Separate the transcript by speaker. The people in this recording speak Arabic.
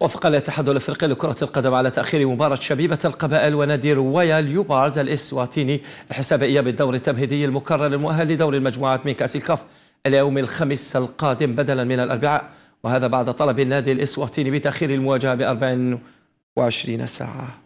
Speaker 1: وافق الاتحاد الافريقي لكرة القدم على تأخير مباراة شبيبة القبائل ونادي روايا اليوبارز الإسواتيني حساب إياب الدور التمهيدي المكرر المؤهل لدور المجموعات من كأس الكاف اليوم الخميس القادم بدلا من الأربعاء وهذا بعد طلب النادي الإسواتيني بتأخير المواجهة ب 24 ساعة